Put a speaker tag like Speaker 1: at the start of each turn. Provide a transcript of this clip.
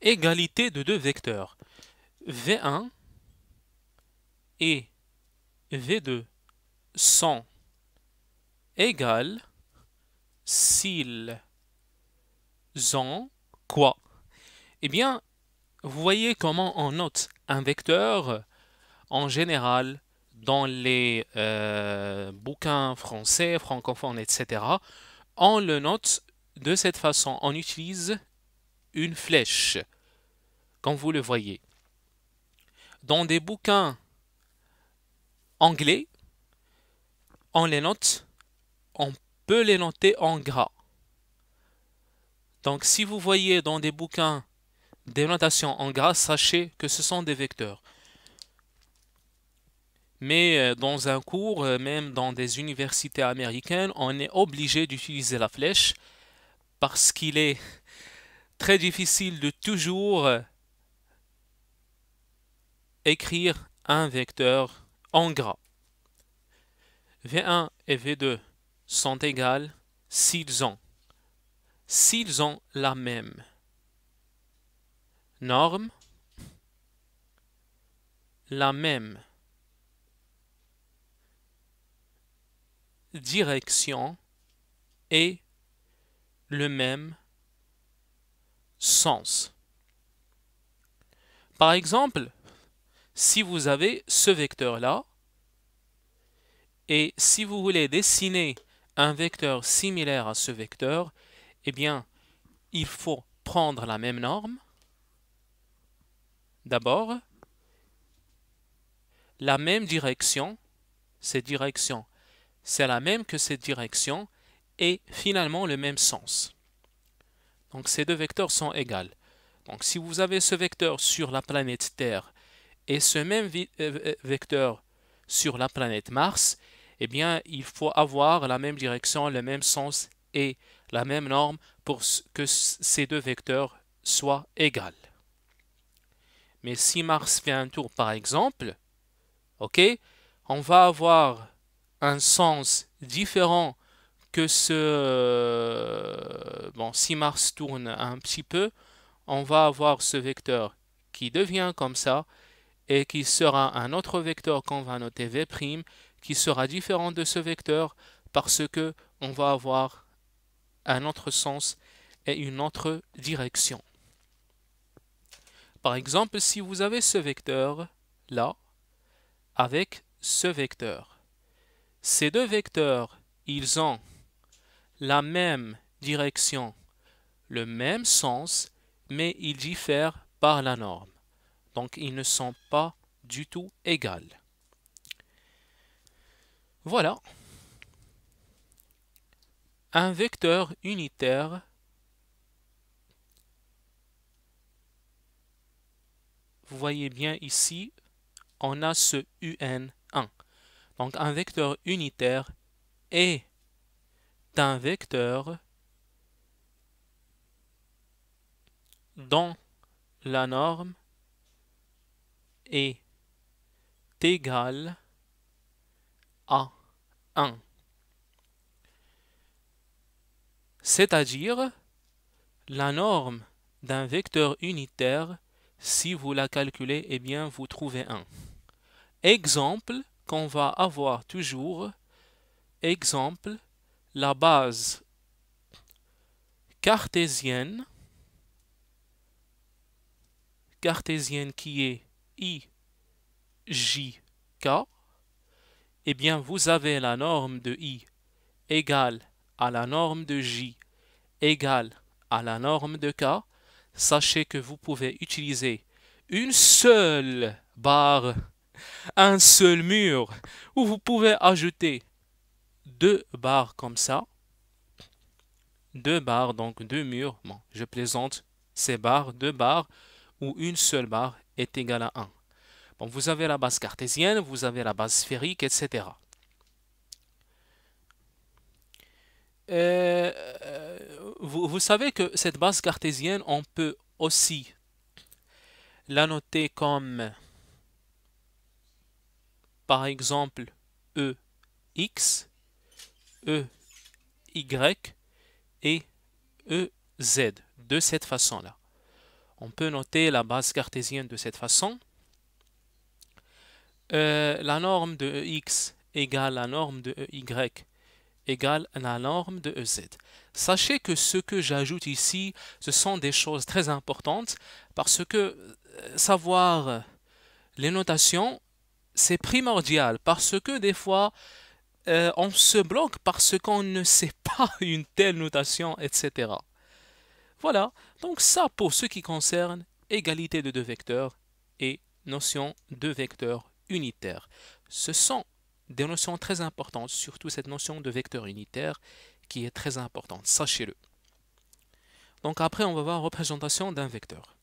Speaker 1: égalité de deux vecteurs V1 et V2 sont égales s'ils ont quoi Eh bien, vous voyez comment on note un vecteur en général dans les euh, bouquins français, francophones, etc. On le note de cette façon. On utilise une flèche, comme vous le voyez. Dans des bouquins anglais, on les note, on peut les noter en gras. Donc si vous voyez dans des bouquins des notations en gras, sachez que ce sont des vecteurs. Mais euh, dans un cours, euh, même dans des universités américaines, on est obligé d'utiliser la flèche parce qu'il est très difficile de toujours euh, écrire un vecteur en gras. V1 et V2 sont égales s'ils ont s'ils ont la même norme, la même direction et le même sens. Par exemple, si vous avez ce vecteur-là, et si vous voulez dessiner un vecteur similaire à ce vecteur, eh bien, il faut prendre la même norme, d'abord, la même direction, cette direction, c'est la même que cette direction, et finalement le même sens. Donc ces deux vecteurs sont égales. Donc si vous avez ce vecteur sur la planète Terre et ce même euh, euh, vecteur sur la planète Mars, eh bien il faut avoir la même direction, le même sens et la même norme pour que ces deux vecteurs soient égales. Mais si Mars fait un tour par exemple, ok, on va avoir un sens différent que ce... Euh, bon, si Mars tourne un petit peu, on va avoir ce vecteur qui devient comme ça et qui sera un autre vecteur qu'on va noter V' qui sera différent de ce vecteur parce que on va avoir un autre sens et une autre direction. Par exemple, si vous avez ce vecteur là avec ce vecteur, ces deux vecteurs, ils ont la même direction, le même sens, mais ils diffèrent par la norme. Donc ils ne sont pas du tout égaux. Voilà. Un vecteur unitaire vous voyez bien ici, on a ce un1. Donc un vecteur unitaire est un vecteur dont la norme est égale à 1. C'est-à-dire la norme d'un vecteur unitaire, si vous la calculez, eh bien vous trouvez 1. Exemple qu'on va avoir toujours, exemple la base cartésienne, cartésienne qui est IJK, eh bien vous avez la norme de I égale à la norme de J égale à la norme de K, sachez que vous pouvez utiliser une seule barre, un seul mur, où vous pouvez ajouter deux barres comme ça, deux barres, donc deux murs, bon, je plaisante, ces barres, deux barres, où une seule barre est égale à 1. Bon, vous avez la base cartésienne, vous avez la base sphérique, etc. Euh, euh, vous, vous, savez que cette base cartésienne, on peut aussi la noter comme, par exemple, EX E, Y et E, Z de cette façon-là. On peut noter la base cartésienne de cette façon. Euh, la norme de e X égale la norme de e Y égale la norme de E-Z. Sachez que ce que j'ajoute ici, ce sont des choses très importantes parce que euh, savoir les notations, c'est primordial parce que des fois, euh, on se bloque parce qu'on ne sait pas une telle notation, etc. Voilà, donc ça pour ce qui concerne égalité de deux vecteurs et notion de vecteur unitaire. Ce sont des notions très importantes, surtout cette notion de vecteur unitaire qui est très importante, sachez-le. Donc après, on va voir représentation d'un vecteur.